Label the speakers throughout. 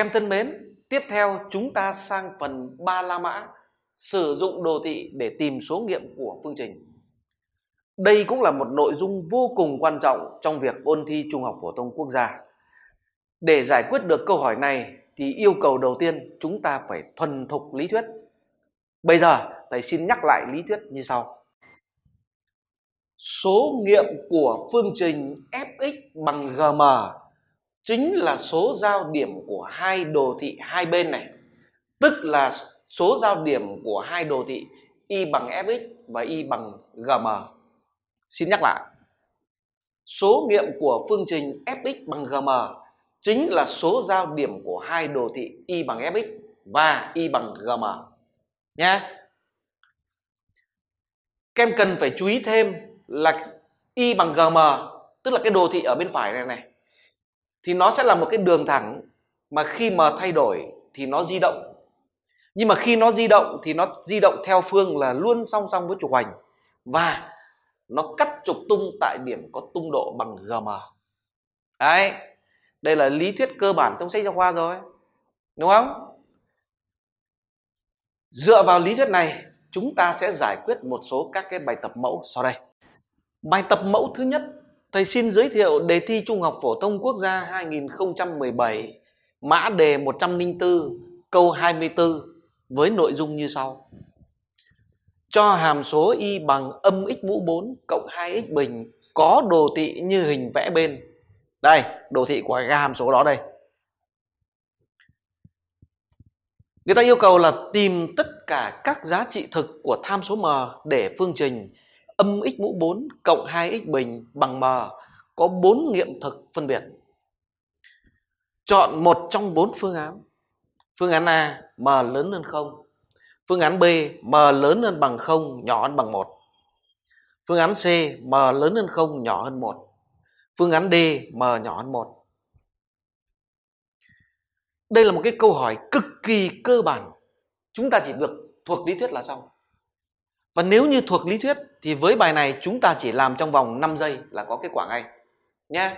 Speaker 1: Các em thân mến, tiếp theo chúng ta sang phần ba la mã sử dụng đồ thị để tìm số nghiệm của phương trình. Đây cũng là một nội dung vô cùng quan trọng trong việc ôn thi Trung học phổ thông quốc gia. Để giải quyết được câu hỏi này thì yêu cầu đầu tiên chúng ta phải thuần thục lý thuyết. Bây giờ thầy xin nhắc lại lý thuyết như sau. Số nghiệm của phương trình Fx bằng Gm chính là số giao điểm của hai đồ thị hai bên này tức là số giao điểm của hai đồ thị y bằng fx và y bằng gm xin nhắc lại số nghiệm của phương trình fx bằng gm chính là số giao điểm của hai đồ thị y bằng fx và y bằng gm nhé các em cần phải chú ý thêm là y bằng gm tức là cái đồ thị ở bên phải này này thì nó sẽ là một cái đường thẳng mà khi mà thay đổi thì nó di động nhưng mà khi nó di động thì nó di động theo phương là luôn song song với trục hoành và nó cắt trục tung tại điểm có tung độ bằng gm đấy đây là lý thuyết cơ bản trong sách giáo khoa rồi đúng không dựa vào lý thuyết này chúng ta sẽ giải quyết một số các cái bài tập mẫu sau đây bài tập mẫu thứ nhất Thầy xin giới thiệu đề thi Trung học phổ thông quốc gia 2017, mã đề 104, câu 24 với nội dung như sau. Cho hàm số y bằng âm x mũ 4 cộng 2x bình có đồ thị như hình vẽ bên. Đây, đồ thị của cái hàm số đó đây. Người ta yêu cầu là tìm tất cả các giá trị thực của tham số m để phương trình âm x mũ 4 cộng 2x bình bằng m có 4 nghiệm thực phân biệt. Chọn một trong bốn phương án. Phương án A m lớn hơn 0. Phương án B m lớn hơn bằng 0 nhỏ hơn bằng 1. Phương án C m lớn hơn 0 nhỏ hơn 1. Phương án D m nhỏ hơn 1. Đây là một cái câu hỏi cực kỳ cơ bản. Chúng ta chỉ được thuộc lý thuyết là xong. Và nếu như thuộc lý thuyết thì với bài này chúng ta chỉ làm trong vòng 5 giây là có kết quả ngay nhé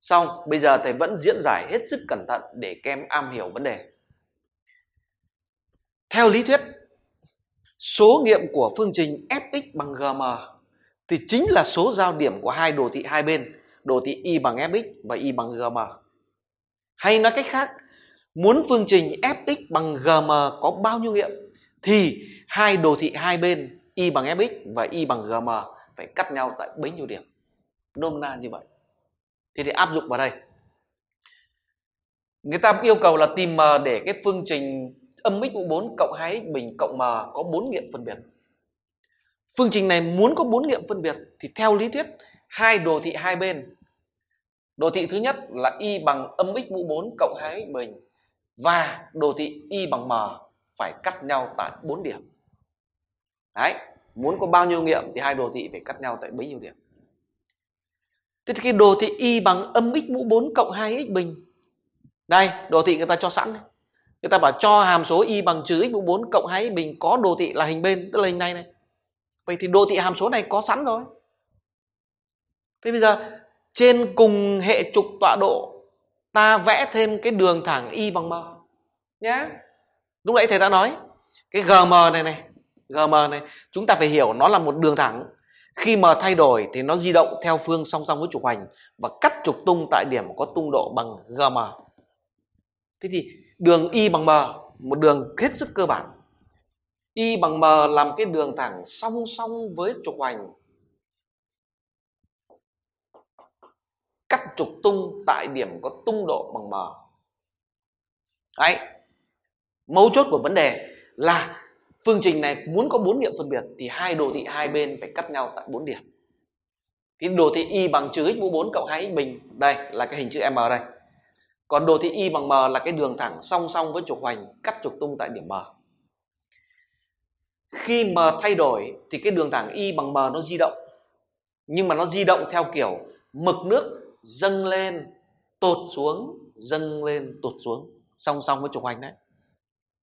Speaker 1: xong bây giờ thầy vẫn diễn giải hết sức cẩn thận để các em am hiểu vấn đề theo lý thuyết số nghiệm của phương trình fx bằng gm thì chính là số giao điểm của hai đồ thị hai bên đồ thị y bằng fx và y bằng gm hay nói cách khác muốn phương trình fx bằng gm có bao nhiêu nghiệm thì hai đồ thị hai bên y bằng fx và y bằng gm phải cắt nhau tại bấy nhiêu điểm nôm na như vậy thế thì áp dụng vào đây người ta yêu cầu là tìm m để cái phương trình âm x mũ 4 cộng 2 x bình cộng m có bốn nghiệm phân biệt phương trình này muốn có bốn nghiệm phân biệt thì theo lý thuyết hai đồ thị hai bên đồ thị thứ nhất là y bằng âm x mũ 4 cộng 2 x bình và đồ thị y bằng m phải cắt nhau tại bốn điểm đấy muốn có bao nhiêu nghiệm thì hai đồ thị phải cắt nhau tại bấy nhiêu điểm thế thì cái đồ thị y bằng âm x mũ 4 cộng 2 x bình đây đồ thị người ta cho sẵn người ta bảo cho hàm số y bằng trừ x mũ 4 cộng 2 x bình có đồ thị là hình bên tức là hình này này vậy thì đồ thị hàm số này có sẵn rồi thế bây giờ trên cùng hệ trục tọa độ ta vẽ thêm cái đường thẳng y bằng m nhé. lúc nãy thầy đã nói cái gm này này gm này chúng ta phải hiểu nó là một đường thẳng khi mà thay đổi thì nó di động theo phương song song với trục hoành và cắt trục tung tại điểm có tung độ bằng gm thế thì đường y bằng m một đường hết sức cơ bản y bằng m làm cái đường thẳng song song với trục hoành cắt trục tung tại điểm có tung độ bằng m ấy mấu chốt của vấn đề là phương trình này muốn có bốn điểm phân biệt thì hai đồ thị hai bên phải cắt nhau tại bốn điểm thì đồ thị y bằng trừ x mũ 4 cộng 2 x bình đây là cái hình chữ m đây còn đồ thị y bằng m là cái đường thẳng song song với trục hoành cắt trục tung tại điểm m khi m thay đổi thì cái đường thẳng y bằng m nó di động nhưng mà nó di động theo kiểu mực nước dâng lên tột xuống dâng lên tột xuống song song với trục hoành đấy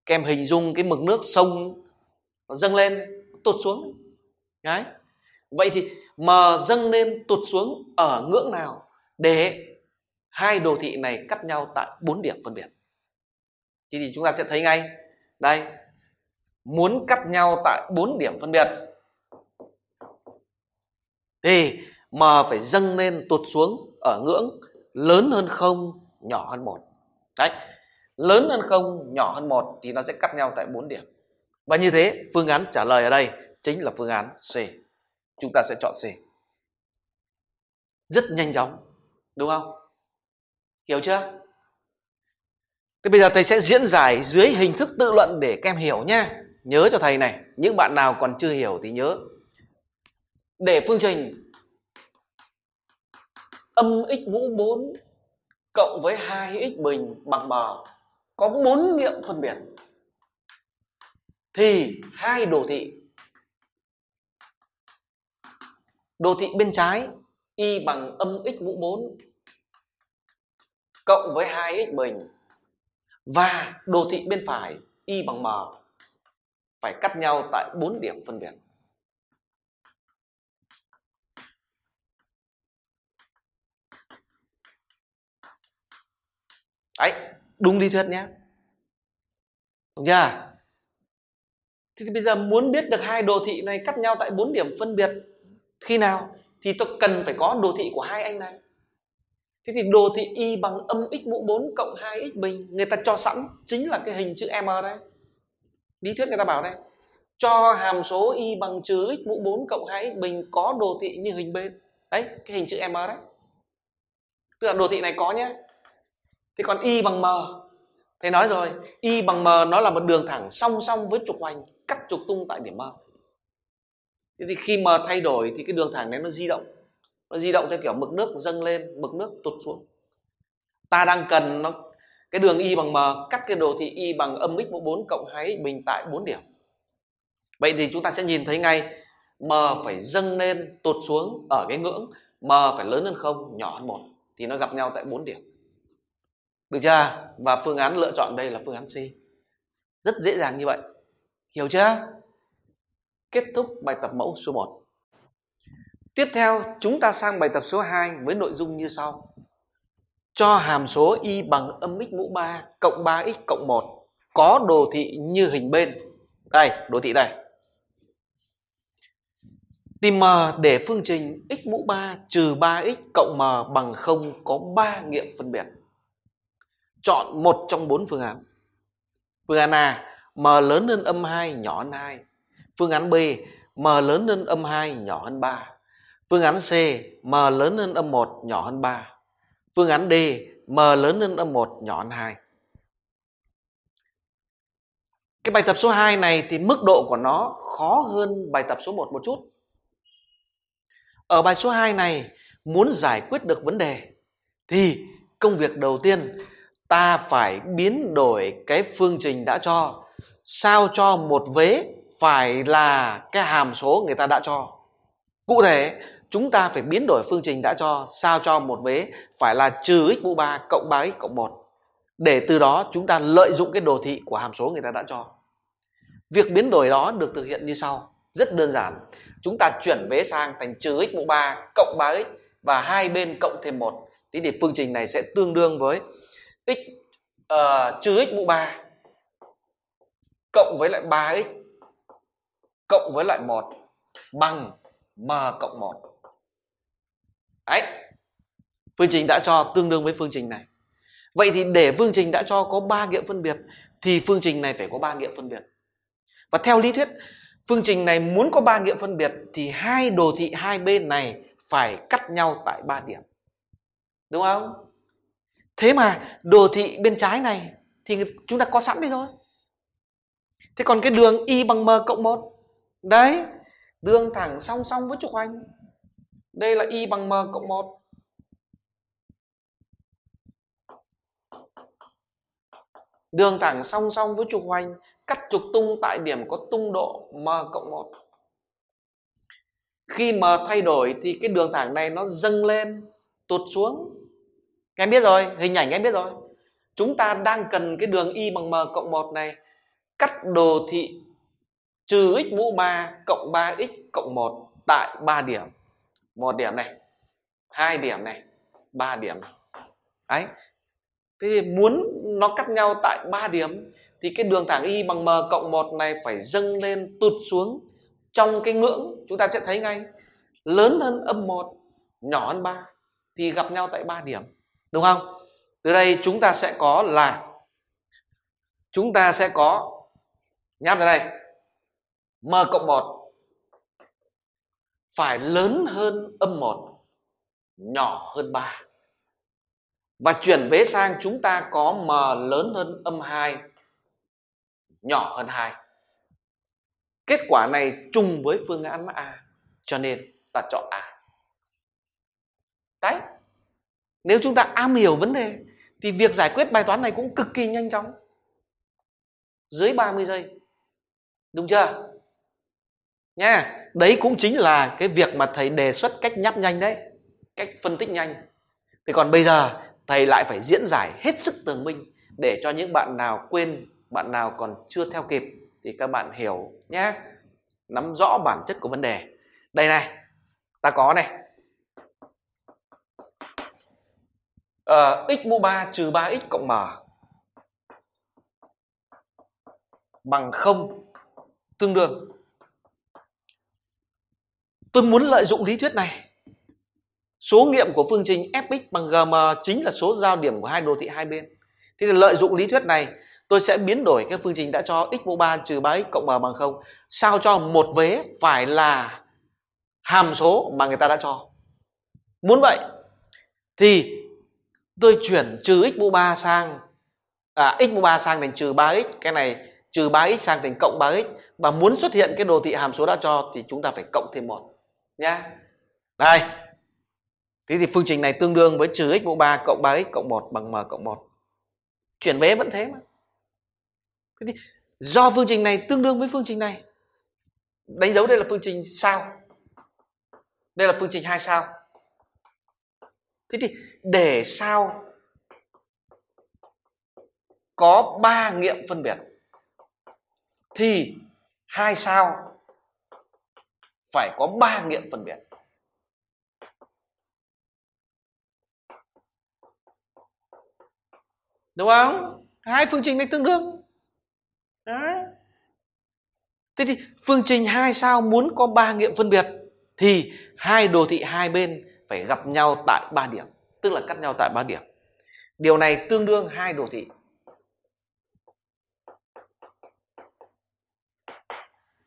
Speaker 1: các em hình dung cái mực nước sông nó dâng lên nó tụt xuống đấy vậy thì m dâng lên tụt xuống ở ngưỡng nào để hai đồ thị này cắt nhau tại bốn điểm phân biệt thì, thì chúng ta sẽ thấy ngay đây muốn cắt nhau tại bốn điểm phân biệt thì m phải dâng lên tụt xuống ở ngưỡng lớn hơn không nhỏ hơn một đấy lớn hơn không nhỏ hơn một thì nó sẽ cắt nhau tại bốn điểm và như thế phương án trả lời ở đây chính là phương án C. Chúng ta sẽ chọn C. Rất nhanh chóng, đúng không? Hiểu chưa? Thế bây giờ thầy sẽ diễn giải dưới hình thức tự luận để các em hiểu nhé. Nhớ cho thầy này, những bạn nào còn chưa hiểu thì nhớ. Để phương trình âm x mũ 4 cộng với 2x bình bằng m có bốn nghiệm phân biệt thì hai đồ thị đồ thị bên trái y bằng âm x mũ 4 cộng với 2x bình và đồ thị bên phải y bằng m phải cắt nhau tại 4 điểm phân biệt. Đấy, đúng lý thuyết nhé. Đúng chưa? Thì bây giờ muốn biết được hai đồ thị này cắt nhau tại bốn điểm phân biệt khi nào thì tôi cần phải có đồ thị của hai anh này. Thế thì đồ thị y bằng âm x mũ 4 cộng 2x bình người ta cho sẵn chính là cái hình chữ m đây. Lý thuyết người ta bảo đây cho hàm số y bằng trừ x mũ 4 cộng 2x bình có đồ thị như hình bên. Đấy, cái hình chữ m đấy. Tức là đồ thị này có nhé. Thế còn y bằng m thầy nói rồi y bằng m nó là một đường thẳng song song với trục hoành cắt trục tung tại điểm m thế thì khi m thay đổi thì cái đường thẳng này nó di động nó di động theo kiểu mực nước dâng lên mực nước tụt xuống ta đang cần nó cái đường y bằng m cắt cái đồ thị y bằng âm x mũ 4 cộng 2 bình tại 4 điểm vậy thì chúng ta sẽ nhìn thấy ngay m phải dâng lên tụt xuống ở cái ngưỡng m phải lớn hơn không nhỏ hơn một thì nó gặp nhau tại 4 điểm được chưa và phương án lựa chọn đây là phương án C rất dễ dàng như vậy hiểu chưa kết thúc bài tập mẫu số 1 tiếp theo chúng ta sang bài tập số 2 với nội dung như sau cho hàm số y bằng âm x mũ 3 cộng 3x cộng 1 có đồ thị như hình bên đây đồ thị đây tìm m để phương trình x mũ 3 trừ 3x cộng m bằng 0 có 3 nghiệm phân biệt chọn một trong bốn phương án phương án a m lớn hơn âm 2 nhỏ hơn 2 phương án b m lớn hơn âm 2 nhỏ hơn 3 phương án c m lớn hơn âm 1 nhỏ hơn 3 phương án d m lớn hơn âm 1 nhỏ hơn 2 cái bài tập số 2 này thì mức độ của nó khó hơn bài tập số 1 một chút. Ở bài số 2 này muốn giải quyết được vấn đề thì công việc đầu tiên ta phải biến đổi cái phương trình đã cho sao cho một vế phải là cái hàm số người ta đã cho cụ thể chúng ta phải biến đổi phương trình đã cho sao cho một vế phải là trừ x mũ 3 cộng 3x cộng 1 để từ đó chúng ta lợi dụng cái đồ thị của hàm số người ta đã cho việc biến đổi đó được thực hiện như sau rất đơn giản chúng ta chuyển vế sang thành trừ x mũ 3 cộng 3x và hai bên cộng thêm một thế thì phương trình này sẽ tương đương với x uh, trừ x mũ 3 cộng với lại 3x cộng với lại 1 bằng m cộng 1. Đấy. Phương trình đã cho tương đương với phương trình này. Vậy thì để phương trình đã cho có 3 nghiệm phân biệt thì phương trình này phải có 3 nghiệm phân biệt. Và theo lý thuyết phương trình này muốn có 3 nghiệm phân biệt thì hai đồ thị hai bên này phải cắt nhau tại 3 điểm. Đúng không? thế mà đồ thị bên trái này thì chúng ta có sẵn đi rồi thế còn cái đường y bằng m cộng một đấy đường thẳng song song với trục hoành đây là y bằng m cộng một đường thẳng song song với trục hoành cắt trục tung tại điểm có tung độ m cộng một khi m thay đổi thì cái đường thẳng này nó dâng lên tụt xuống các em biết rồi hình ảnh các em biết rồi chúng ta đang cần cái đường y bằng m cộng 1 này cắt đồ thị trừ x mũ 3 cộng 3x cộng 1 tại 3 điểm. Một điểm này, hai điểm này, ba điểm này. Đấy. Thế thì muốn nó cắt nhau tại 3 điểm thì cái đường thẳng y bằng m cộng 1 này phải dâng lên tụt xuống trong cái ngưỡng chúng ta sẽ thấy ngay lớn hơn âm 1 nhỏ hơn 3 thì gặp nhau tại 3 điểm đúng không từ đây chúng ta sẽ có là chúng ta sẽ có nháp ra đây m cộng 1 phải lớn hơn âm 1 nhỏ hơn 3 và chuyển vế sang chúng ta có m lớn hơn âm 2 nhỏ hơn 2 kết quả này trùng với phương án A cho nên ta chọn A đấy nếu chúng ta am hiểu vấn đề thì việc giải quyết bài toán này cũng cực kỳ nhanh chóng dưới 30 giây đúng chưa nha đấy cũng chính là cái việc mà thầy đề xuất cách nhắp nhanh đấy cách phân tích nhanh thì còn bây giờ thầy lại phải diễn giải hết sức tường minh để cho những bạn nào quên bạn nào còn chưa theo kịp thì các bạn hiểu nhé nắm rõ bản chất của vấn đề đây này ta có này uh, x mũ 3 trừ 3x cộng m bằng 0 tương đương. Tôi muốn lợi dụng lý thuyết này. Số nghiệm của phương trình fx bằng gm chính là số giao điểm của hai đồ thị hai bên. Thế thì lợi dụng lý thuyết này, tôi sẽ biến đổi cái phương trình đã cho x mũ 3 trừ 3x cộng m bằng 0 sao cho một vế phải là hàm số mà người ta đã cho. Muốn vậy thì tôi chuyển trừ x mũ 3 sang à, x mũ 3 sang thành trừ 3x cái này trừ 3x sang thành cộng 3x và muốn xuất hiện cái đồ thị hàm số đã cho thì chúng ta phải cộng thêm một nhá đây thế thì phương trình này tương đương với trừ x mũ 3 cộng 3x cộng 1 bằng m cộng 1 chuyển vế vẫn thế mà thế thì do phương trình này tương đương với phương trình này đánh dấu đây là phương trình sao đây là phương trình hai sao thế thì để sao có ba nghiệm phân biệt thì hai sao phải có ba nghiệm phân biệt
Speaker 2: đúng không
Speaker 1: hai phương trình này tương đương Đấy. thế thì phương trình hai sao muốn có ba nghiệm phân biệt thì hai đồ thị hai bên phải gặp nhau tại ba điểm tức là cắt nhau tại ba điểm. Điều này tương đương hai đồ thị.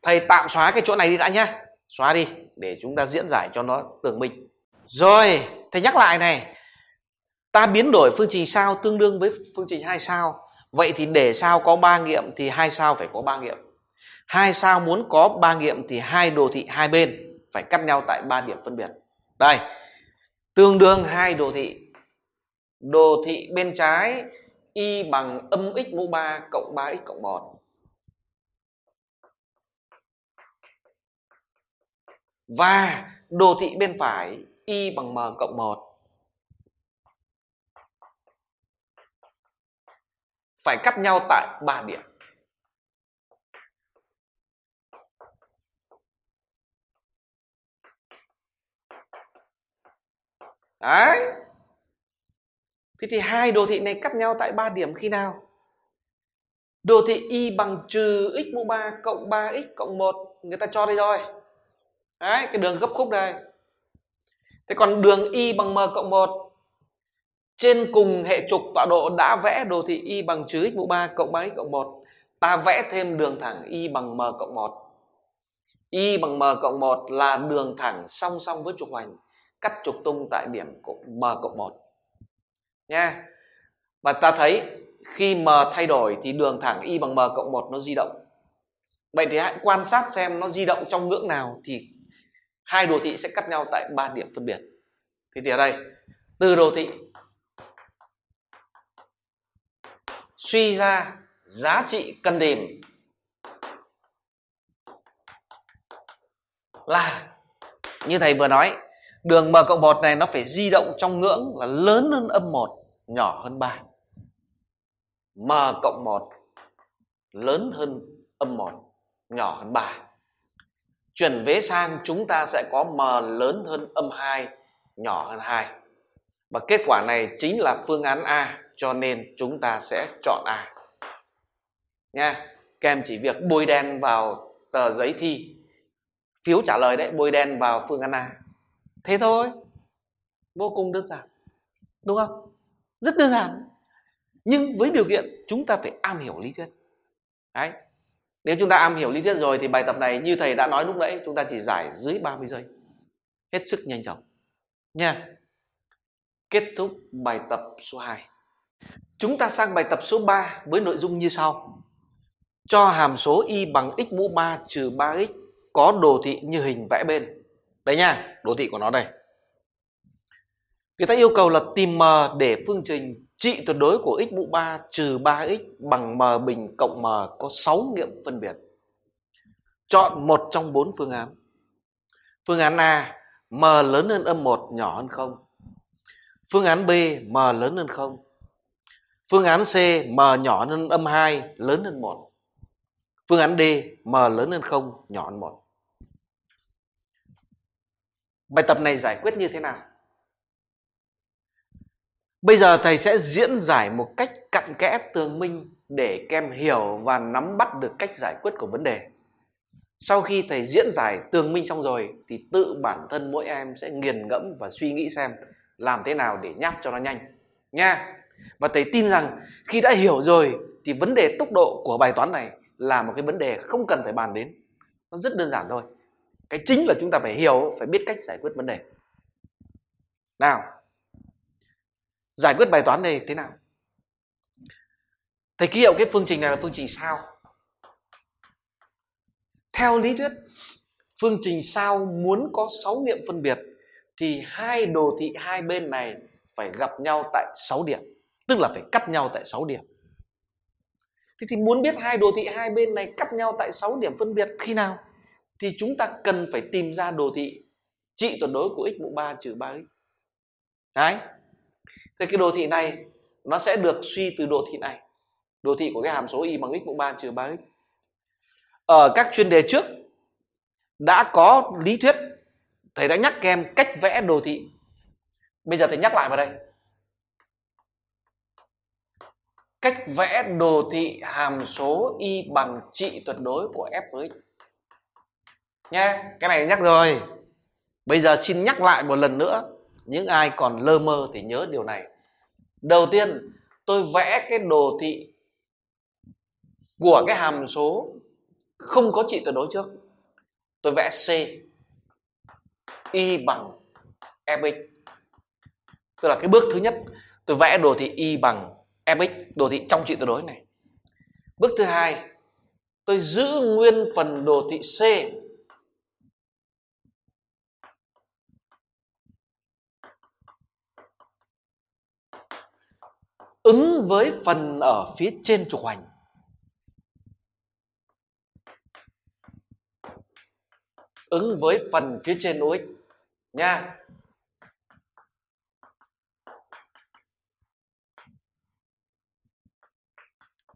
Speaker 1: Thầy tạm xóa cái chỗ này đi đã nhé, Xóa đi để chúng ta diễn giải cho nó tường minh. Rồi, thầy nhắc lại này. Ta biến đổi phương trình sao tương đương với phương trình hai sao. Vậy thì để sao có ba nghiệm thì hai sao phải có ba nghiệm. Hai sao muốn có ba nghiệm thì hai đồ thị hai bên phải cắt nhau tại ba điểm phân biệt. Đây, tương đương hai đồ thị đồ thị bên trái y bằng âm x mũ 3 cộng 3x cộng 1 và đồ thị bên phải y bằng m
Speaker 2: cộng 1 phải cắt nhau tại 3 điểm
Speaker 1: đấy thế thì hai đồ thị này cắt nhau tại ba điểm khi nào đồ thị y bằng trừ x mũ 3 cộng 3x cộng 1 người ta cho đây rồi đấy cái đường gấp khúc đây thế còn đường y bằng m cộng 1 trên cùng hệ trục tọa độ đã vẽ đồ thị y bằng trừ x mũ 3 cộng 3x cộng 1 ta vẽ thêm đường thẳng y bằng m cộng 1 y bằng m cộng 1 là đường thẳng song song với trục hoành cắt trục tung tại điểm m cộng 1 nha và ta thấy khi m thay đổi thì đường thẳng y bằng m cộng 1 nó di động vậy thì hãy quan sát xem nó di động trong ngưỡng nào thì hai đồ thị sẽ cắt nhau tại ba điểm phân biệt thế thì ở đây từ đồ thị suy ra giá trị cần tìm là như thầy vừa nói đường m cộng 1 này nó phải di động trong ngưỡng là lớn hơn âm 1 nhỏ hơn 3 m cộng 1 lớn hơn âm 1 nhỏ hơn 3 chuyển vế sang chúng ta sẽ có m lớn hơn âm 2 nhỏ hơn 2 và kết quả này chính là phương án A cho nên chúng ta sẽ chọn A nha các em chỉ việc bôi đen vào tờ giấy thi phiếu trả lời đấy bôi đen vào phương án A thế thôi vô cùng đơn giản đúng không rất đơn giản nhưng với điều kiện chúng ta phải am hiểu lý thuyết đấy nếu chúng ta am hiểu lý thuyết rồi thì bài tập này như thầy đã nói lúc nãy chúng ta chỉ giải dưới 30 giây hết sức nhanh chóng nha kết thúc bài tập số 2 chúng ta sang bài tập số 3 với nội dung như sau cho hàm số y bằng x mũ 3 trừ 3x có đồ thị như hình vẽ bên đấy nha đồ thị của nó đây người ta yêu cầu là tìm m để phương trình trị tuyệt đối của x mũ 3 trừ 3x bằng m bình cộng m có 6 nghiệm phân biệt chọn một trong bốn phương án phương án A m lớn hơn âm 1 nhỏ hơn không. phương án B m lớn hơn không. phương án C m nhỏ hơn âm 2 lớn hơn 1 phương án D m lớn hơn không nhỏ hơn 1 bài tập này giải quyết như thế nào bây giờ thầy sẽ diễn giải một cách cặn kẽ tường minh để các em hiểu và nắm bắt được cách giải quyết của vấn đề sau khi thầy diễn giải tường minh xong rồi thì tự bản thân mỗi em sẽ nghiền ngẫm và suy nghĩ xem làm thế nào để nháp cho nó nhanh nha và thầy tin rằng khi đã hiểu rồi thì vấn đề tốc độ của bài toán này là một cái vấn đề không cần phải bàn đến nó rất đơn giản thôi cái chính là chúng ta phải hiểu phải biết cách giải quyết vấn đề nào giải quyết bài toán này thế nào thầy ký hiệu cái phương trình này là phương trình sao theo lý thuyết phương trình sao muốn có 6 nghiệm phân biệt thì hai đồ thị hai bên này phải gặp nhau tại 6 điểm tức là phải cắt nhau tại 6 điểm thế thì muốn biết hai đồ thị hai bên này cắt nhau tại 6 điểm phân biệt khi nào thì chúng ta cần phải tìm ra đồ thị trị tuyệt đối của x mũ 3 trừ 3x. Đấy. thì cái đồ thị này nó sẽ được suy từ đồ thị này. Đồ thị của cái hàm số y bằng x mũ 3 trừ 3x. Ở các chuyên đề trước đã có lý thuyết thầy đã nhắc các em cách vẽ đồ thị. Bây giờ thầy nhắc lại vào đây. Cách vẽ đồ thị hàm số y bằng trị tuyệt đối của f với x nhé cái này nhắc rồi bây giờ xin nhắc lại một lần nữa những ai còn lơ mơ thì nhớ điều này đầu tiên tôi vẽ cái đồ thị của cái hàm số không có trị tuyệt đối trước tôi vẽ c y bằng fx tức là cái bước thứ nhất tôi vẽ đồ thị y bằng fx đồ thị trong trị tuyệt đối này bước thứ hai tôi giữ nguyên phần đồ thị c ứng với phần ở phía trên trục hoành ứng với phần phía trên OX nha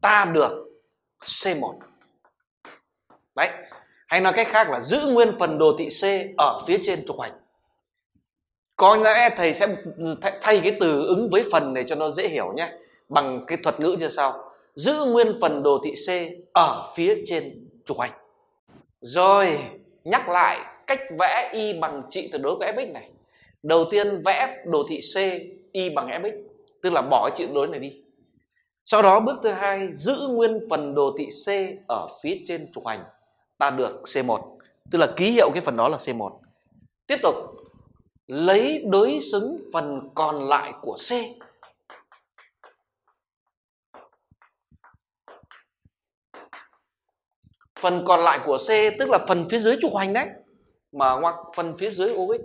Speaker 1: ta được C1 đấy hay nói cách khác là giữ nguyên phần đồ thị C ở phía trên trục hoành có lẽ thầy sẽ thay cái từ ứng với phần này cho nó dễ hiểu nhé bằng cái thuật ngữ như sau giữ nguyên phần đồ thị C ở phía trên trục ảnh rồi nhắc lại cách vẽ y bằng trị tuyệt đối của fx này đầu tiên vẽ đồ thị C y bằng fx tức là bỏ cái trị tuyệt đối này đi sau đó bước thứ hai giữ nguyên phần đồ thị C ở phía trên trục ảnh ta được C1 tức là ký hiệu cái phần đó là C1 tiếp tục lấy đối xứng phần còn lại của C phần còn lại của C tức là phần phía dưới trục hoành đấy mà ngoặc phần phía dưới OX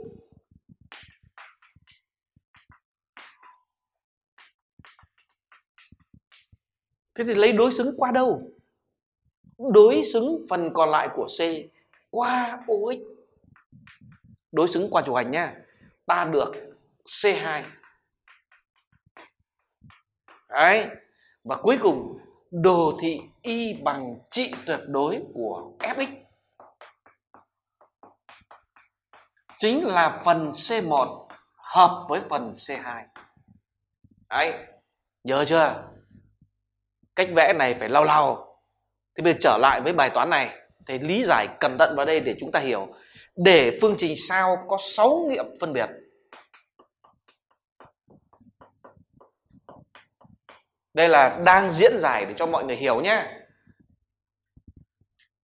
Speaker 1: Thế thì lấy đối xứng qua đâu? Đối xứng phần còn lại của C qua OX. Đối xứng qua trục hoành nha. Ta được C2. Đấy. Và cuối cùng đồ thị y bằng trị tuyệt đối của fx chính là phần C1 hợp với phần C2. Đấy, nhớ chưa? Cách vẽ này phải lau lau. Thì bây giờ trở lại với bài toán này, thì lý giải cẩn thận vào đây để chúng ta hiểu. Để phương trình sao có 6 nghiệm phân biệt đây là đang diễn giải để cho mọi người hiểu nhé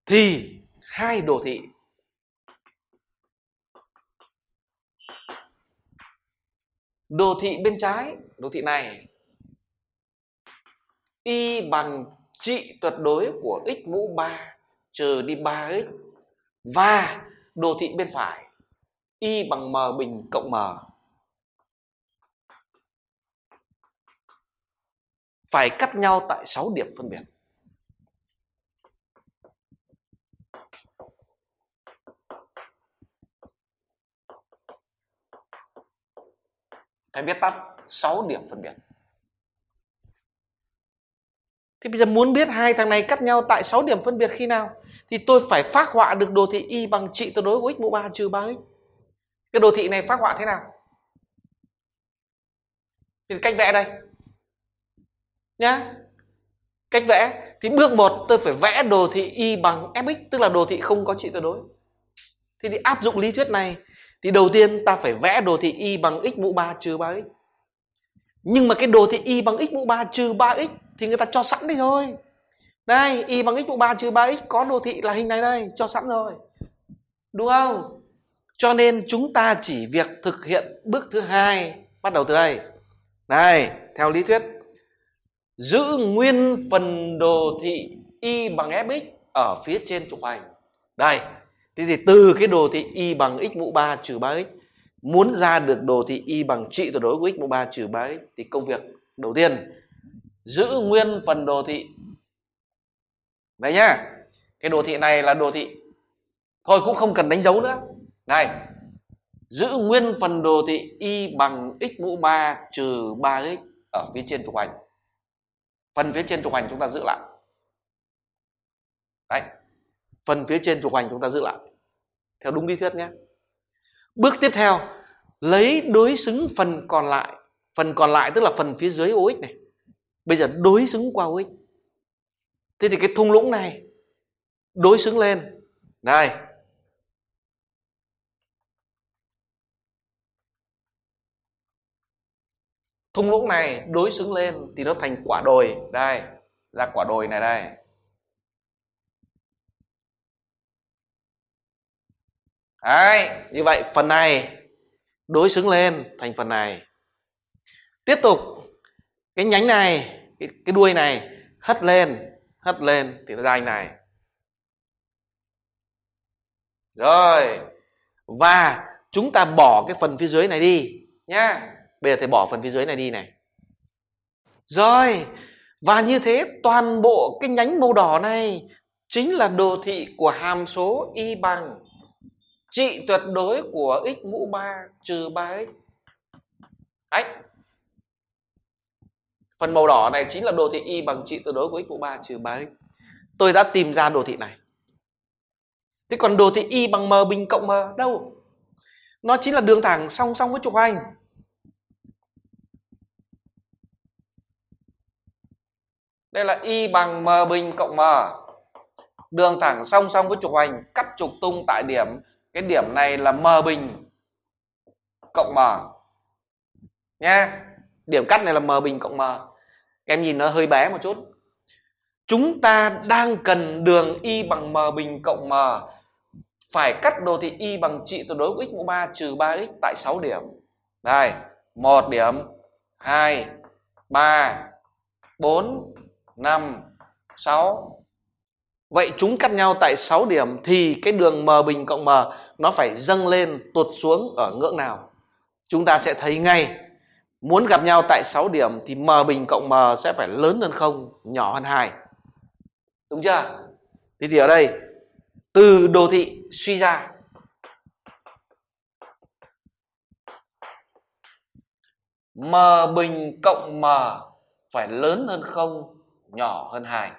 Speaker 1: thì hai đồ thị đồ thị bên trái đồ thị này y bằng trị tuyệt đối của x mũ 3 trừ đi 3x và đồ thị bên phải y bằng m bình cộng m phải cắt nhau tại 6 điểm phân biệt. Thầy biết tắt 6 điểm phân biệt. Thì bây giờ muốn biết hai thằng này cắt nhau tại 6 điểm phân biệt khi nào thì tôi phải phát họa được đồ thị y bằng trị tương đối của x mũ 3 trừ 3x. Cái đồ thị này phát họa thế nào? Thì cách vẽ đây, nhá cách vẽ thì bước một tôi phải vẽ đồ thị y bằng fx tức là đồ thị không có trị tuyệt đối thì, thì áp dụng lý thuyết này thì đầu tiên ta phải vẽ đồ thị y bằng x mũ 3 trừ 3x nhưng mà cái đồ thị y bằng x mũ 3 trừ 3x thì người ta cho sẵn đi thôi đây y bằng x mũ 3 trừ 3x có đồ thị là hình này đây cho sẵn rồi đúng không cho nên chúng ta chỉ việc thực hiện bước thứ hai bắt đầu từ đây này theo lý thuyết giữ nguyên phần đồ thị y bằng fx ở phía trên trục hành đây thế thì từ cái đồ thị y bằng x mũ 3 trừ 3x muốn ra được đồ thị y bằng trị tuyệt đối của x mũ 3 trừ 3x thì công việc đầu tiên giữ nguyên phần đồ thị Đây nhá cái đồ thị này là đồ thị thôi cũng không cần đánh dấu nữa này giữ nguyên phần đồ thị y bằng x mũ 3 trừ 3x ở phía trên trục ảnh phần phía trên thuộc hoành chúng ta giữ lại đấy phần phía trên thuộc hoành chúng ta giữ lại theo đúng lý thuyết nhé bước tiếp theo lấy đối xứng phần còn lại phần còn lại tức là phần phía dưới OX này bây giờ đối xứng qua OX thế thì cái thung lũng này đối xứng lên đây. thung lũng này đối xứng lên thì nó thành quả đồi đây là quả đồi này đây Đấy, như vậy phần này đối xứng lên thành phần này. Tiếp tục cái nhánh này, cái, cái đuôi này hất lên, hất lên thì nó ra anh này. Rồi. Và chúng ta bỏ cái phần phía dưới này đi nhá bây giờ thầy bỏ phần phía dưới này đi này rồi và như thế toàn bộ cái nhánh màu đỏ này chính là đồ thị của hàm số y bằng trị tuyệt đối của x mũ 3 trừ 3x. X. Phần màu đỏ này chính là đồ thị y bằng trị tuyệt đối của x mũ 3 trừ 3x. Tôi đã tìm ra đồ thị này. Thế còn đồ thị y bằng m bình cộng m đâu? Nó chính là đường thẳng song song với trục hành. đây là y bằng m bình cộng m đường thẳng song song với trục hoành cắt trục tung tại điểm cái điểm này là m bình cộng m nha điểm cắt này là m bình cộng m em nhìn nó hơi bé một chút chúng ta đang cần đường y bằng m bình cộng m phải cắt đồ thị y bằng trị tuyệt đối của x mũ 3 trừ 3x tại 6 điểm. Đây, 1 điểm, 2, 3, 4, 5, 6. Vậy chúng cắt nhau tại 6 điểm thì cái đường m bình cộng m nó phải dâng lên tụt xuống ở ngưỡng nào? Chúng ta sẽ thấy ngay muốn gặp nhau tại 6 điểm thì m bình cộng m sẽ phải lớn hơn không nhỏ hơn 2. Đúng chưa? Thế thì ở đây từ đồ thị suy ra m bình cộng m phải lớn hơn không nhỏ hơn 2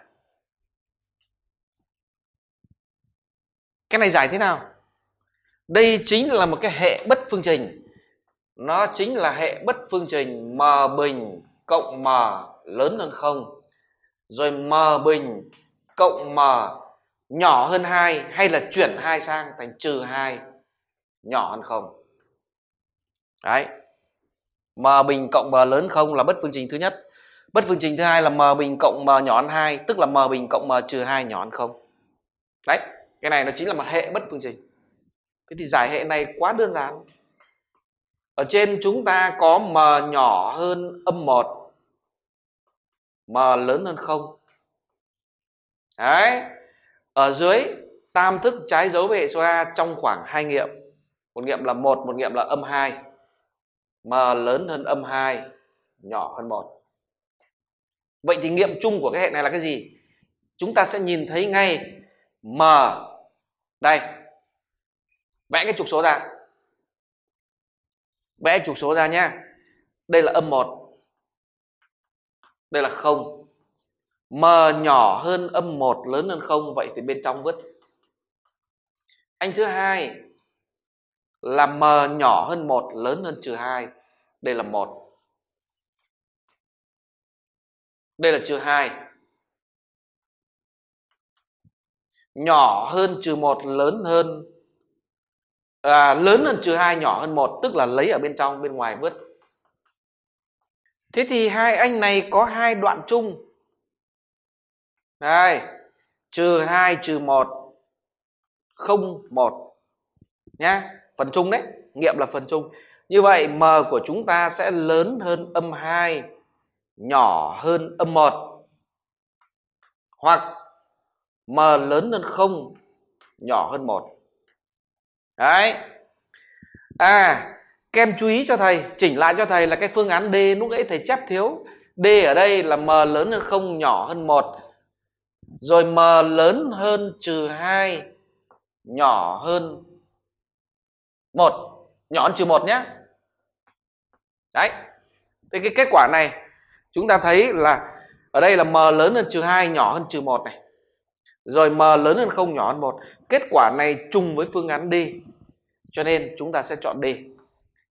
Speaker 1: cái này giải thế nào đây chính là một cái hệ bất phương trình nó chính là hệ bất phương trình m bình cộng m lớn hơn không rồi m bình cộng m nhỏ hơn 2 hay là chuyển 2 sang thành trừ 2 nhỏ hơn không đấy m bình cộng m lớn không là bất phương trình thứ nhất bất phương trình thứ hai là m bình cộng m nhỏ hơn hai tức là m bình cộng m trừ hai nhỏ hơn không đấy cái này nó chính là mặt hệ bất phương trình thế thì giải hệ này quá đơn giản ở trên chúng ta có m nhỏ hơn âm một m lớn hơn không đấy ở dưới tam thức trái dấu về hệ số a trong khoảng hai nghiệm một nghiệm là một một nghiệm là âm hai m lớn hơn âm hai nhỏ hơn một vậy thì nghiệm chung của cái hệ này là cái gì chúng ta sẽ nhìn thấy ngay m đây vẽ cái trục số ra vẽ trục số ra nhé đây là âm 1 đây là không m nhỏ hơn âm 1 lớn hơn không vậy thì bên trong vứt anh thứ hai là m nhỏ hơn 1 lớn hơn trừ 2 đây là 1 đây là trừ 2 nhỏ hơn trừ 1 lớn hơn à, lớn hơn trừ 2 nhỏ hơn 1 tức là lấy ở bên trong bên ngoài vứt thế thì hai anh này có hai đoạn chung đây trừ 2 trừ 1 0 1 nhá phần chung đấy nghiệm là phần chung như vậy m của chúng ta sẽ lớn hơn âm 2 nhỏ hơn âm 1 hoặc m lớn hơn 0 nhỏ hơn 1. Đấy. À, các chú ý cho thầy, chỉnh lại cho thầy là cái phương án D lúc nãy thầy chép thiếu. D ở đây là m lớn hơn 0 nhỏ hơn 1. Rồi m lớn hơn trừ 2 nhỏ hơn 1. Nhỏ hơn trừ 1 nhé. Đấy. thì cái kết quả này chúng ta thấy là ở đây là m lớn hơn trừ 2 nhỏ hơn trừ 1 này rồi m lớn hơn không nhỏ hơn một kết quả này trùng với phương án D cho nên chúng ta sẽ chọn D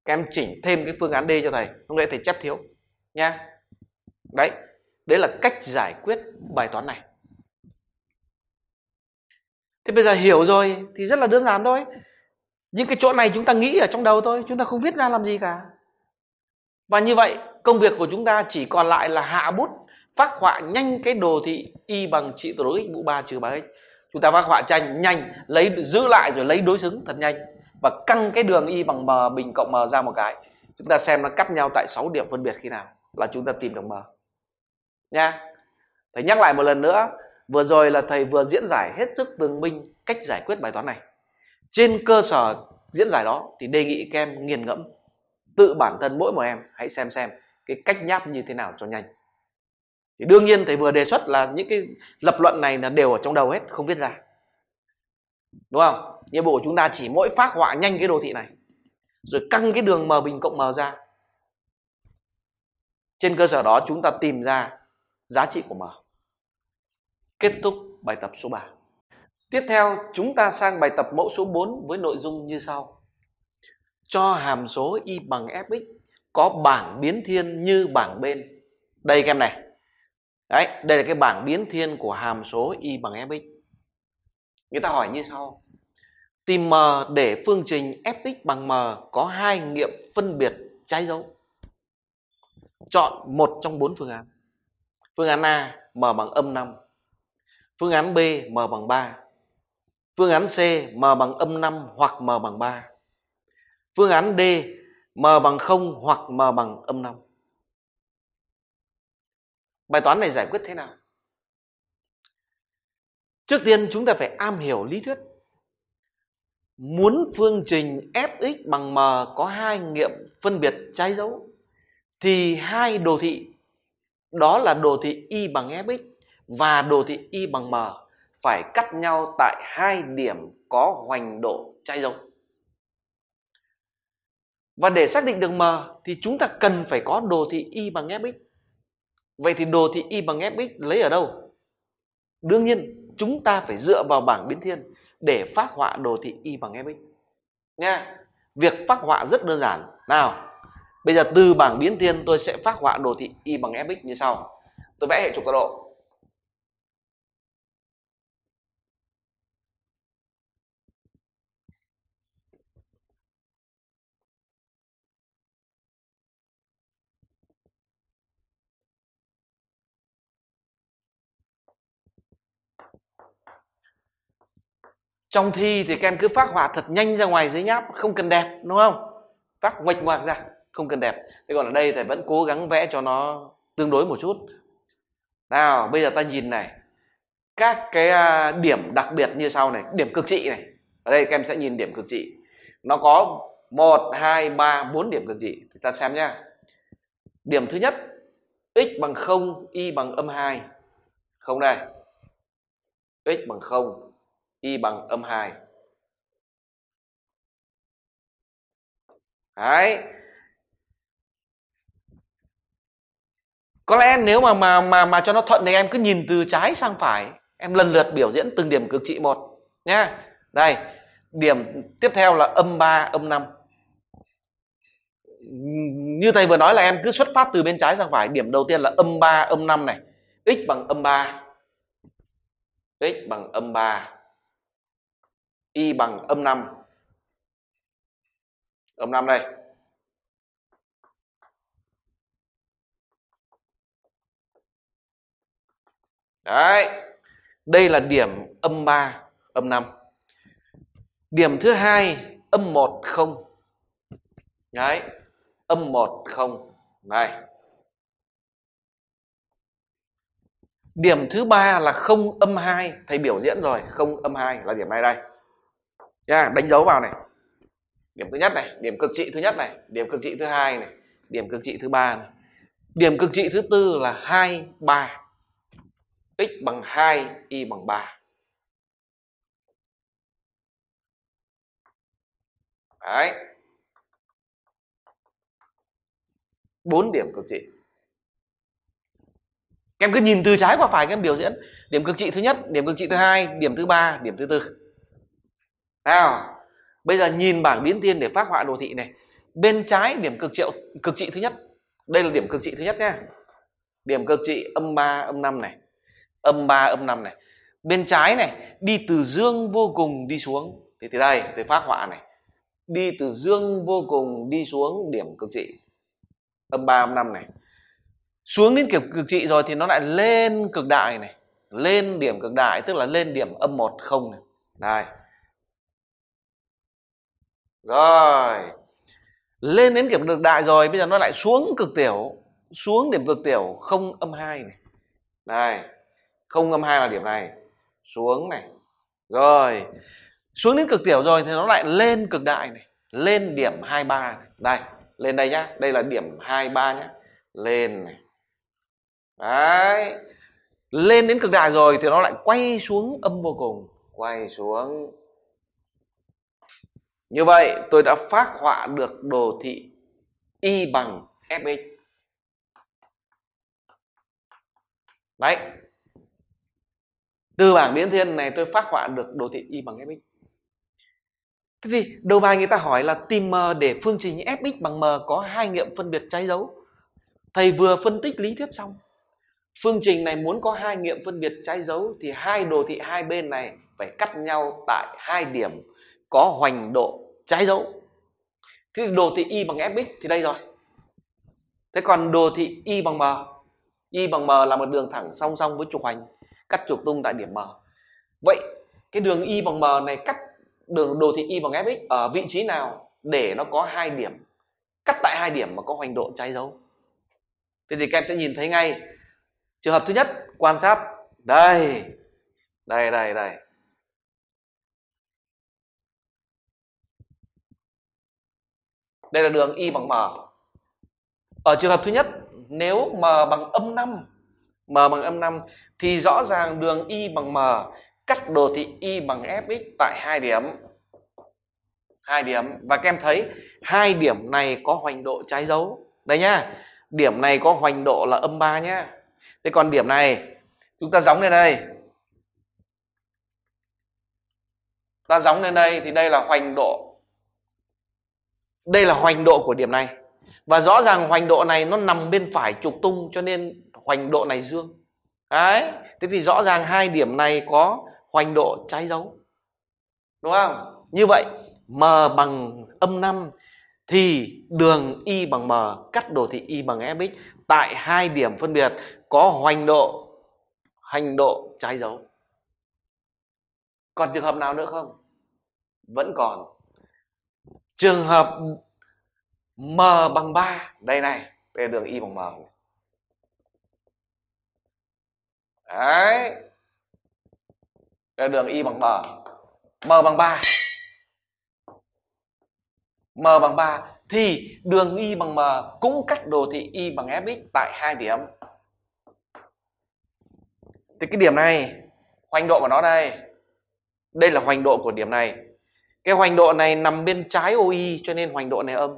Speaker 1: các em chỉnh thêm cái phương án D cho thầy không lẽ thầy chép thiếu nha đấy đấy là cách giải quyết bài toán này thế bây giờ hiểu rồi thì rất là đơn giản thôi những cái chỗ này chúng ta nghĩ ở trong đầu thôi chúng ta không viết ra làm gì cả và như vậy công việc của chúng ta chỉ còn lại là hạ bút phát họa nhanh cái đồ thị y bằng trị tổ đối x mũ 3 trừ 3x chúng ta phát họa tranh nhanh lấy giữ lại rồi lấy đối xứng thật nhanh và căng cái đường y bằng m bình cộng m ra một cái chúng ta xem nó cắt nhau tại 6 điểm phân biệt khi nào là chúng ta tìm được m nha thầy nhắc lại một lần nữa vừa rồi là thầy vừa diễn giải hết sức tường minh cách giải quyết bài toán này trên cơ sở diễn giải đó thì đề nghị các em nghiền ngẫm tự bản thân mỗi một em hãy xem xem cái cách nháp như thế nào cho nhanh thì đương nhiên thầy vừa đề xuất là những cái lập luận này là đều ở trong đầu hết không viết ra đúng không nhiệm vụ của chúng ta chỉ mỗi phát họa nhanh cái đồ thị này rồi căng cái đường m bình cộng m ra trên cơ sở đó chúng ta tìm ra giá trị của m kết thúc bài tập số 3 tiếp theo chúng ta sang bài tập mẫu số 4 với nội dung như sau cho hàm số y bằng fx có bảng biến thiên như bảng bên đây các em này đấy đây là cái bảng biến thiên của hàm số y bằng fx người ta hỏi như sau tìm m để phương trình fx bằng m có hai nghiệm phân biệt trái dấu chọn một trong bốn phương án phương án a m bằng âm 5 phương án b m bằng 3 phương án c m bằng âm 5 hoặc m bằng 3 Phương án D M bằng 0 hoặc M bằng âm 5 Bài toán này giải quyết thế nào? Trước tiên chúng ta phải am hiểu lý thuyết Muốn phương trình Fx bằng M có hai nghiệm phân biệt trái dấu Thì hai đồ thị Đó là đồ thị Y bằng Fx và đồ thị Y bằng M Phải cắt nhau tại hai điểm có hoành độ trái dấu và để xác định được M thì chúng ta cần phải có đồ thị Y bằng Fx. Vậy thì đồ thị Y bằng Fx lấy ở đâu? Đương nhiên chúng ta phải dựa vào bảng biến thiên để phát họa đồ thị Y bằng Fx. Nha. Việc phát họa rất đơn giản. Nào, bây giờ từ bảng biến thiên tôi sẽ phát họa đồ thị Y bằng Fx như sau. Tôi vẽ hệ trục tọa độ trong thi thì các em cứ phát họa thật nhanh ra ngoài dưới nháp không cần đẹp đúng không phát ngoạch ngoạc ra không cần đẹp thế còn ở đây thầy vẫn cố gắng vẽ cho nó tương đối một chút nào bây giờ ta nhìn này các cái à, điểm đặc biệt như sau này điểm cực trị này ở đây các em sẽ nhìn điểm cực trị nó có một hai ba bốn điểm cực trị thì ta xem nhá điểm thứ nhất x bằng không y bằng âm hai không đây x bằng không y bằng âm 2. Đấy. Có lẽ nếu mà mà mà mà cho nó thuận thì em cứ nhìn từ trái sang phải, em lần lượt biểu diễn từng điểm cực trị một nhá. Đây, điểm tiếp theo là âm 3, âm 5. Như thầy vừa nói là em cứ xuất phát từ bên trái sang phải, điểm đầu tiên là âm 3, âm 5 này, x bằng âm 3. x bằng âm 3 y bằng âm
Speaker 2: 5 âm 5 đây
Speaker 1: đấy đây là điểm âm 3 âm 5 điểm thứ hai âm 1 0 đấy âm 1 0 này điểm thứ ba là không âm 2 thầy biểu diễn rồi không âm 2 là điểm này đây nhá đánh dấu vào này điểm thứ nhất này điểm cực trị thứ nhất này điểm cực trị thứ hai này điểm cực trị thứ ba này điểm cực trị thứ tư là hai ba x bằng hai y bằng ba đấy bốn điểm cực trị em cứ nhìn từ trái qua phải em biểu diễn điểm cực trị thứ nhất điểm cực trị thứ hai điểm thứ ba điểm thứ tư nào bây giờ nhìn bảng biến thiên để phát họa đồ thị này bên trái điểm cực triệu cực trị thứ nhất đây là điểm cực trị thứ nhất nha, điểm cực trị âm 3 âm 5 này âm 3 âm 5 này bên trái này đi từ dương vô cùng đi xuống thì từ đây thì phát họa này đi từ dương vô cùng đi xuống điểm cực trị âm 3 âm 5 này xuống đến kiểu cực trị rồi thì nó lại lên cực đại này lên điểm cực đại tức là lên điểm âm 1 0 này đây rồi lên đến điểm cực đại rồi bây giờ nó lại xuống cực tiểu xuống điểm cực tiểu không âm hai này này không âm hai là điểm này xuống này rồi xuống đến cực tiểu rồi thì nó lại lên cực đại này lên điểm 23 này. đây lên đây nhá đây là điểm hai ba nhá lên này đấy lên đến cực đại rồi thì nó lại quay xuống âm vô cùng quay xuống như vậy tôi đã phát họa được đồ thị Y bằng Fx. Đấy. Từ bảng biến thiên này tôi phát họa được đồ thị Y bằng Fx. Thế thì đầu bài người ta hỏi là tìm M ờ, để phương trình Fx bằng M có hai nghiệm phân biệt trái dấu. Thầy vừa phân tích lý thuyết xong. Phương trình này muốn có hai nghiệm phân biệt trái dấu thì hai đồ thị hai bên này phải cắt nhau tại hai điểm có hoành độ trái dấu thế đồ thị y bằng fx thì đây rồi thế còn đồ thị y bằng m y bằng m là một đường thẳng song song với trục hoành cắt trục tung tại điểm m vậy cái đường y bằng m này cắt đường đồ thị y bằng fx ở vị trí nào để nó có hai điểm cắt tại hai điểm mà có hoành độ trái dấu thế thì các em sẽ nhìn thấy ngay trường hợp thứ nhất quan sát đây đây đây đây đây là đường y bằng m ở trường hợp thứ nhất nếu m bằng âm 5 m bằng âm 5 thì rõ ràng đường y bằng m cắt đồ thị y bằng fx tại hai điểm hai điểm và các em thấy hai điểm này có hoành độ trái dấu đây nhá điểm này có hoành độ là âm 3 nhá thế còn điểm này chúng ta gióng lên đây ta gióng lên đây thì đây là hoành độ đây là hoành độ của điểm này và rõ ràng hoành độ này nó nằm bên phải trục tung cho nên hoành độ này dương đấy thế thì rõ ràng hai điểm này có hoành độ trái dấu đúng không như vậy m bằng âm 5 thì đường y bằng m cắt đồ thị y bằng fx tại hai điểm phân biệt có hoành độ hành độ trái dấu còn trường hợp nào nữa không vẫn còn trường hợp m bằng 3 đây này đây đường y bằng m đấy đây đường y bằng m m bằng 3 m bằng 3 thì đường y bằng m cũng cắt đồ thị y bằng fx tại hai điểm thì cái điểm này hoành độ của nó đây đây là hoành độ của điểm này cái hoành độ này nằm bên trái OI cho nên hoành độ này âm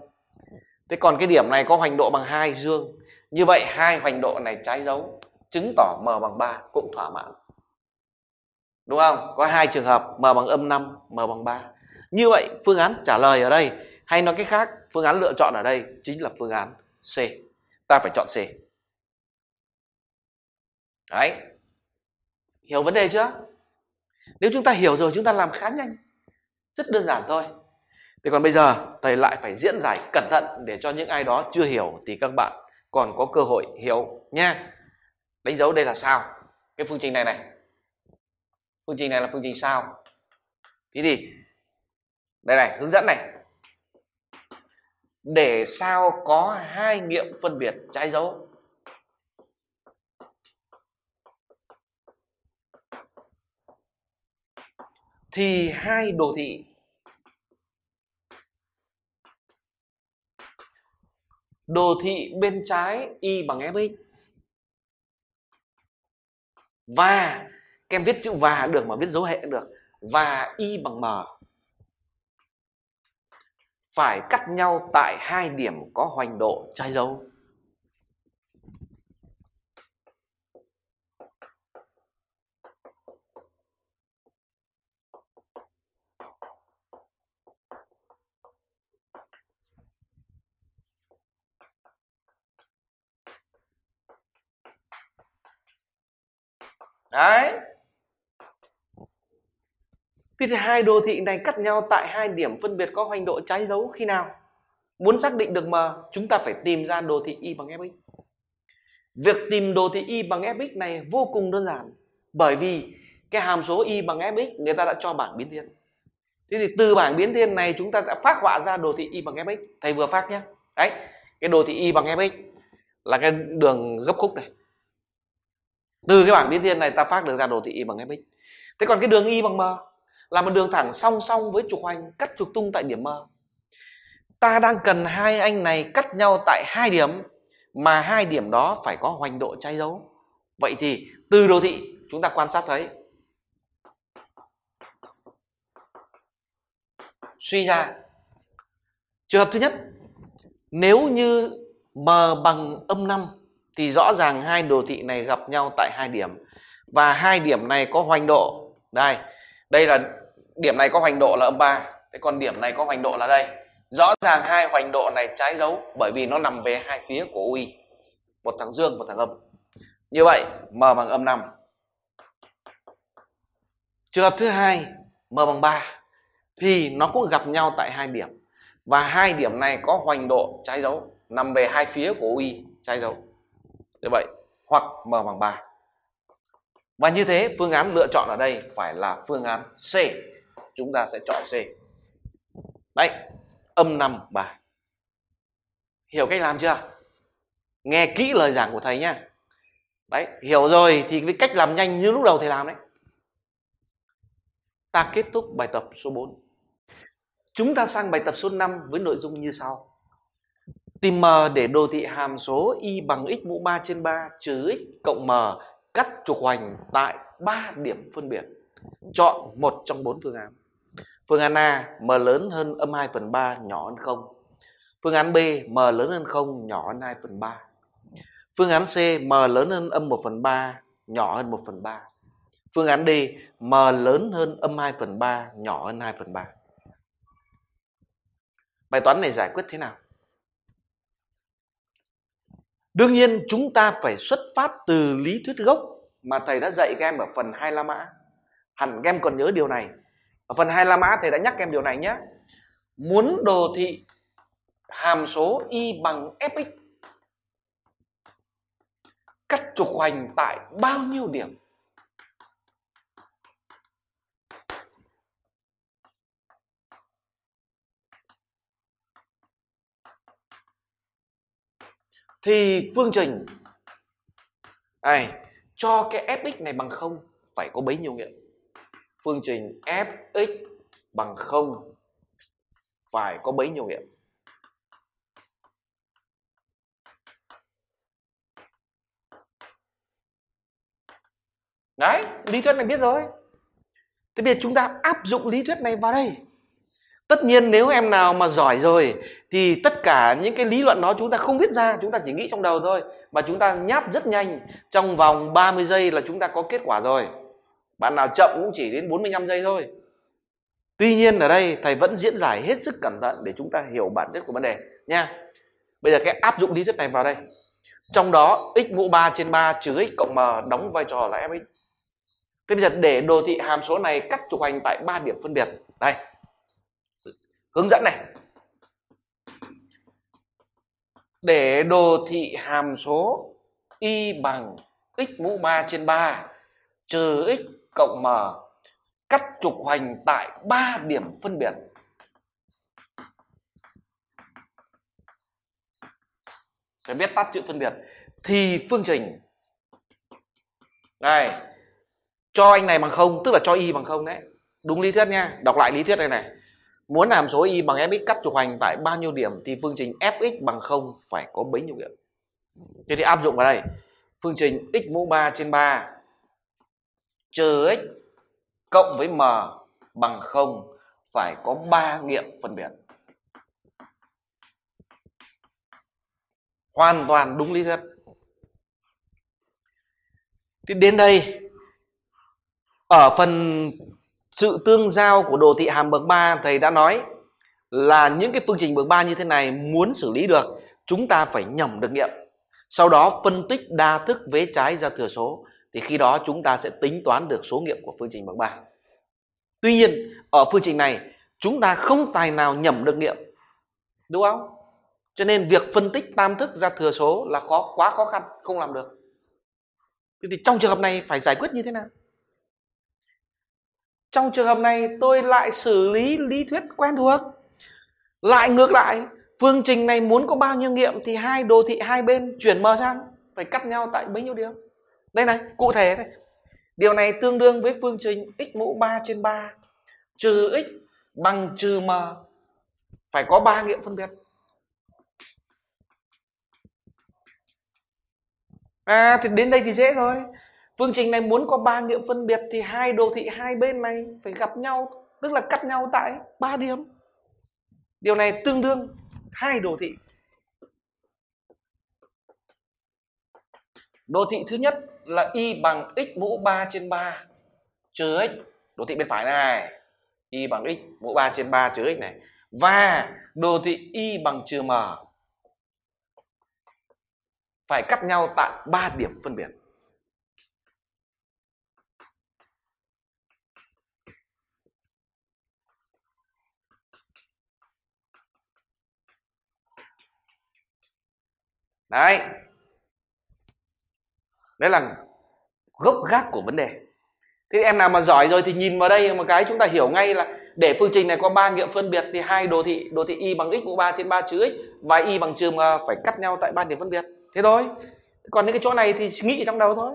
Speaker 1: thế còn cái điểm này có hoành độ bằng hai dương như vậy hai hoành độ này trái dấu chứng tỏ m bằng 3 cũng thỏa mãn đúng không có hai trường hợp m bằng âm 5 m bằng 3 như vậy phương án trả lời ở đây hay nói cái khác phương án lựa chọn ở đây chính là phương án C ta phải chọn C đấy hiểu vấn đề chưa nếu chúng ta hiểu rồi chúng ta làm khá nhanh rất đơn giản thôi thế còn bây giờ thầy lại phải diễn giải cẩn thận để cho những ai đó chưa hiểu thì các bạn còn có cơ hội hiểu nha đánh dấu đây là sao cái phương trình này này phương trình này là phương trình sao thế thì đây này hướng dẫn này để sao có hai nghiệm phân biệt trái dấu thì hai đồ thị
Speaker 2: đồ thị
Speaker 1: bên trái y bằng fx và các em viết chữ và được mà viết dấu hệ được và y bằng m phải cắt nhau tại hai điểm có hoành độ trái dấu đấy thế thì hai đồ thị này cắt nhau tại hai điểm phân biệt có hoành độ trái dấu khi nào muốn xác định được m chúng ta phải tìm ra đồ thị y bằng fx việc tìm đồ thị y bằng fx này vô cùng đơn giản bởi vì cái hàm số y bằng fx người ta đã cho bảng biến thiên thế thì từ bảng biến thiên này chúng ta đã phát họa ra đồ thị y bằng fx thầy vừa phát nhé đấy cái đồ thị y bằng fx là cái đường gấp khúc này từ cái bảng biến thiên này ta phát được ra đồ thị y bằng fx thế còn cái đường y bằng m là một đường thẳng song song với trục hoành cắt trục tung tại điểm m ta đang cần hai anh này cắt nhau tại hai điểm mà hai điểm đó phải có hoành độ trái dấu vậy thì từ đồ thị chúng ta quan sát thấy suy ra trường hợp thứ nhất nếu như m bằng âm 5 thì rõ ràng hai đồ thị này gặp nhau tại hai điểm và hai điểm này có hoành độ đây đây là điểm này có hoành độ là âm ba thế còn điểm này có hoành độ là đây rõ ràng hai hoành độ này trái dấu bởi vì nó nằm về hai phía của ui một thằng dương một thằng âm như vậy m bằng âm năm trường hợp thứ hai m bằng ba thì nó cũng gặp nhau tại hai điểm và hai điểm này có hoành độ trái dấu nằm về hai phía của ui trái dấu như vậy hoặc m bằng 3 và như thế phương án lựa chọn ở đây phải là phương án C chúng ta sẽ chọn C đấy âm 5 bằng 3 hiểu cách làm chưa nghe kỹ lời giảng của thầy nhá đấy hiểu rồi thì cái cách làm nhanh như lúc đầu thầy làm đấy ta kết thúc bài tập số 4 chúng ta sang bài tập số 5 với nội dung như sau tìm m để đồ thị hàm số y bằng x mũ 3 trên 3 trừ x cộng m cắt trục hoành tại 3 điểm phân biệt. Chọn một trong bốn phương án. Phương án A, m lớn hơn âm 2 phần 3 nhỏ hơn 0. Phương án B, m lớn hơn 0 nhỏ hơn 2 phần 3. Phương án C, m lớn hơn âm 1 phần 3 nhỏ hơn 1 phần 3. Phương án D, m lớn hơn âm 2 phần 3 nhỏ hơn 2 phần 3. Bài toán này giải quyết thế nào? Đương nhiên chúng ta phải xuất phát từ lý thuyết gốc mà thầy đã dạy các em ở phần hai La Mã. Hẳn các em còn nhớ điều này. Ở phần hai La Mã thầy đã nhắc các em điều này nhé. Muốn đồ thị hàm số y bằng fx cắt trục hoành tại bao nhiêu điểm? thì phương trình này cho cái fx này bằng không phải có bấy nhiêu nghiệm phương trình fx bằng không phải có bấy nhiêu nghiệm đấy lý thuyết này biết rồi thế bây giờ chúng ta áp dụng lý thuyết này vào đây tất nhiên nếu em nào mà giỏi rồi thì tất cả những cái lý luận đó chúng ta không viết ra chúng ta chỉ nghĩ trong đầu thôi mà chúng ta nháp rất nhanh trong vòng 30 giây là chúng ta có kết quả rồi bạn nào chậm cũng chỉ đến 45 giây thôi tuy nhiên ở đây thầy vẫn diễn giải hết sức cẩn thận để chúng ta hiểu bản chất của vấn đề nha bây giờ cái áp dụng lý thuyết này vào đây trong đó x mũ 3 trên 3 trừ x cộng m đóng vai trò là fx thế bây giờ để đồ thị hàm số này cắt trục hành tại ba điểm phân biệt đây hướng dẫn này để đồ thị hàm số y bằng x mũ 3 trên 3 trừ x cộng m cắt trục hoành tại 3 điểm phân biệt phải biết tắt chữ phân biệt thì phương trình này cho anh này bằng không tức là cho y bằng không đấy đúng lý thuyết nha đọc lại lý thuyết này này Muốn làm số y bằng fx cắt trục hoành tại bao nhiêu điểm thì phương trình fx bằng 0 phải có bấy nhiêu điểm. Thế thì áp dụng vào đây. Phương trình x mũ 3 trên 3 trừ x cộng với m bằng 0 phải có 3 nghiệm phân biệt. Hoàn toàn đúng lý thuyết. Thì đến đây ở phần sự tương giao của đồ thị hàm bậc 3 thầy đã nói là những cái phương trình bậc 3 như thế này muốn xử lý được chúng ta phải nhẩm được nghiệm sau đó phân tích đa thức vế trái ra thừa số thì khi đó chúng ta sẽ tính toán được số nghiệm của phương trình bậc 3 tuy nhiên ở phương trình này chúng ta không tài nào nhẩm được nghiệm đúng không cho nên việc phân tích tam thức ra thừa số là khó quá khó khăn không làm được thì trong trường hợp này phải giải quyết như thế nào trong trường hợp này tôi lại xử lý lý thuyết quen thuộc lại ngược lại phương trình này muốn có bao nhiêu nghiệm thì hai đồ thị hai bên chuyển m sang phải cắt nhau tại bấy nhiêu điểm đây này cụ thể này điều này tương đương với phương trình x mũ 3 trên 3 trừ x bằng trừ m phải có ba nghiệm phân biệt à thì đến đây thì dễ thôi phương trình này muốn có ba nghiệm phân biệt thì hai đồ thị hai bên này phải gặp nhau tức là cắt nhau tại ba điểm điều này tương đương hai đồ thị đồ thị thứ nhất là y bằng x mũ 3 trên 3 trừ x đồ thị bên phải này y bằng x mũ 3 trên 3 trừ x này và đồ thị y bằng trừ m phải cắt nhau tại ba điểm phân biệt đấy đấy là gốc gác của vấn đề thế em nào mà giỏi rồi thì nhìn vào đây một cái chúng ta hiểu ngay là để phương trình này có ba nghiệm phân biệt thì hai đồ thị đồ thị y bằng x mũ 3 trên 3 chữ x và y bằng trừ mà phải cắt nhau tại ba điểm phân biệt thế thôi còn những cái chỗ này thì nghĩ trong đầu thôi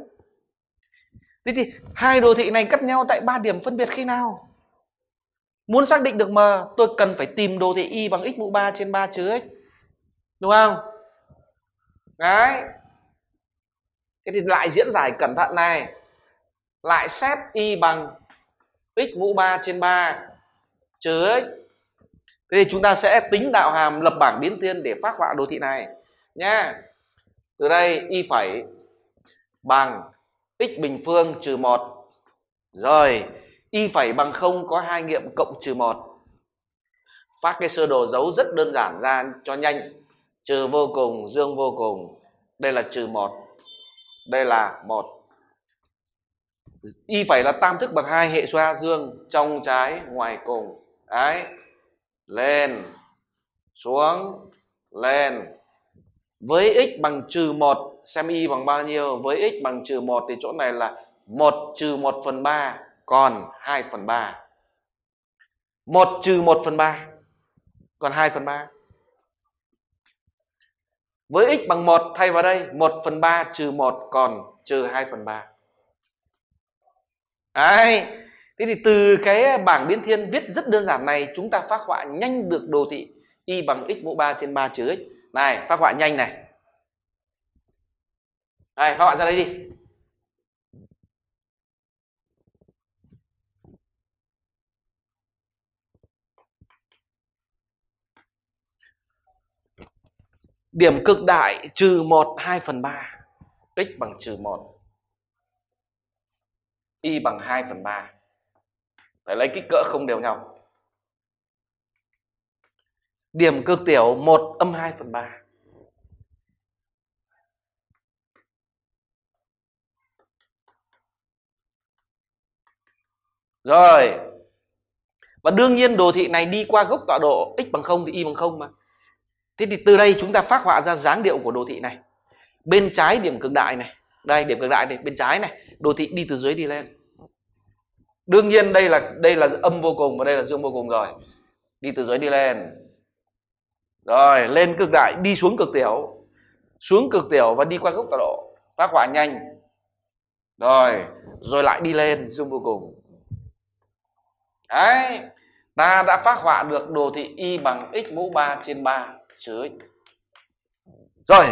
Speaker 1: thế thì hai đồ thị này cắt nhau tại ba điểm phân biệt khi nào muốn xác định được m tôi cần phải tìm đồ thị y bằng x mũ 3 trên 3 chữ x đúng không đấy cái thì lại diễn giải cẩn thận này lại xét y bằng x mũ 3 trên 3 trừ x thế thì chúng ta sẽ tính đạo hàm lập bảng biến thiên để phát họa đồ thị này nhá từ đây y phẩy bằng x bình phương trừ 1 rồi y phẩy bằng không có hai nghiệm cộng trừ 1 phát cái sơ đồ dấu rất đơn giản ra cho nhanh trừ vô cùng dương vô cùng đây là trừ một đây là một y phải là tam thức bậc hai hệ xoa dương trong trái ngoài cùng ấy lên xuống lên với x bằng trừ một xem y bằng bao nhiêu với x bằng trừ một thì chỗ này là một trừ một phần ba còn hai phần ba một trừ một phần ba còn hai phần ba với x bằng 1 thay vào đây 1 phần 3 trừ 1 còn trừ 2 phần 3 Đấy. Thế thì từ cái bảng biến thiên viết rất đơn giản này chúng ta phát họa nhanh được đồ thị y bằng x mũ 3 trên 3 trừ x. Này, phát họa nhanh này. Này, phát họa ra đây đi. điểm cực đại trừ 1 2 phần 3 x bằng trừ 1 y bằng 2 phần 3 phải lấy kích cỡ không đều nhau điểm cực tiểu 1 âm 2 phần 3 Rồi. Và đương nhiên đồ thị này đi qua gốc tọa độ x bằng 0 thì y bằng 0 mà thế thì từ đây chúng ta phát họa ra dáng điệu của đồ thị này bên trái điểm cực đại này đây điểm cực đại này bên trái này đồ thị đi từ dưới đi lên đương nhiên đây là đây là âm vô cùng và đây là dương vô cùng rồi đi từ dưới đi lên rồi lên cực đại đi xuống cực tiểu xuống cực tiểu và đi qua gốc tọa độ phát họa nhanh rồi rồi lại đi lên dương vô cùng đấy ta đã phát họa được đồ thị y bằng x mũ 3 trên 3 dưới rồi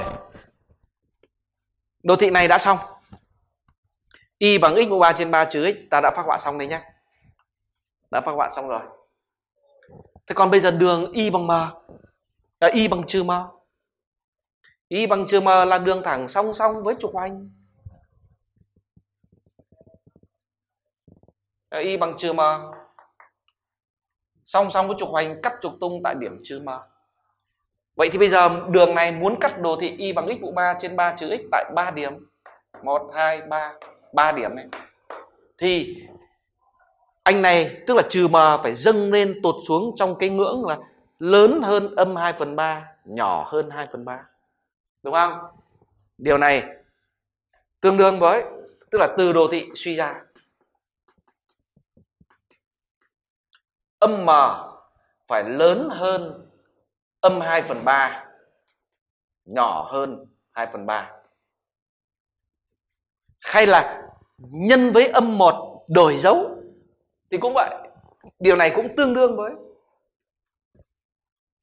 Speaker 1: đồ thị này đã xong y bằng x mũ 3 trên 3 trừ x ta đã phát họa xong đấy nhé đã phát họa xong rồi thế còn bây giờ đường y bằng m à, y bằng trừ m y bằng trừ m là đường thẳng song song với trục hoành à, y bằng trừ m song song với trục hoành cắt trục tung tại điểm trừ m Vậy thì bây giờ đường này muốn cắt đồ thị y bằng x mũ 3 trên 3 trừ x tại 3 điểm. 1 2 3 3 điểm này. Thì anh này tức là trừ m phải dâng lên tụt xuống trong cái ngưỡng là lớn hơn âm 2 phần 3 nhỏ hơn 2 phần 3 đúng không điều này tương đương với tức là từ đồ thị suy ra âm m phải lớn hơn âm 2 phần 3 nhỏ hơn 2 phần 3 hay là nhân với âm 1 đổi dấu thì cũng vậy điều này cũng tương đương với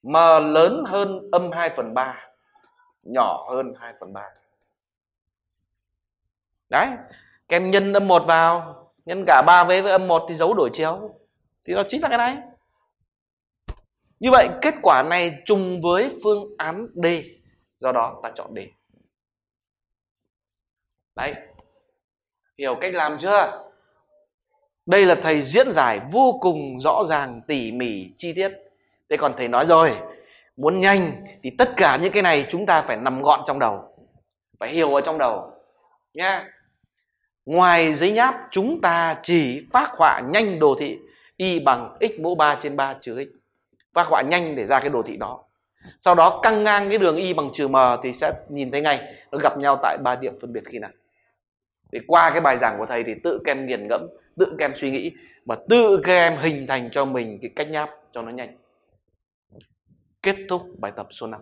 Speaker 1: m lớn hơn âm 2 phần 3 nhỏ hơn 2 phần 3 đấy các em nhân âm 1 vào nhân cả 3 vế với âm 1 thì dấu đổi chiều thì nó chính là cái này như vậy kết quả này trùng với phương án D. Do đó ta chọn D. Đấy. Hiểu cách làm chưa? Đây là thầy diễn giải vô cùng rõ ràng, tỉ mỉ, chi tiết. Thế còn thầy nói rồi, muốn nhanh thì tất cả những cái này chúng ta phải nằm gọn trong đầu. Phải hiểu ở trong đầu. Nha. Ngoài giấy nháp chúng ta chỉ phát họa nhanh đồ thị y bằng x mũ 3 trên 3 trừ x phát họa nhanh để ra cái đồ thị đó sau đó căng ngang cái đường y bằng trừ m thì sẽ nhìn thấy ngay nó gặp nhau tại ba điểm phân biệt khi nào thì qua cái bài giảng của thầy thì tự kem nghiền ngẫm tự kem suy nghĩ và tự kem hình thành cho mình cái cách nháp cho nó nhanh kết thúc bài tập số 5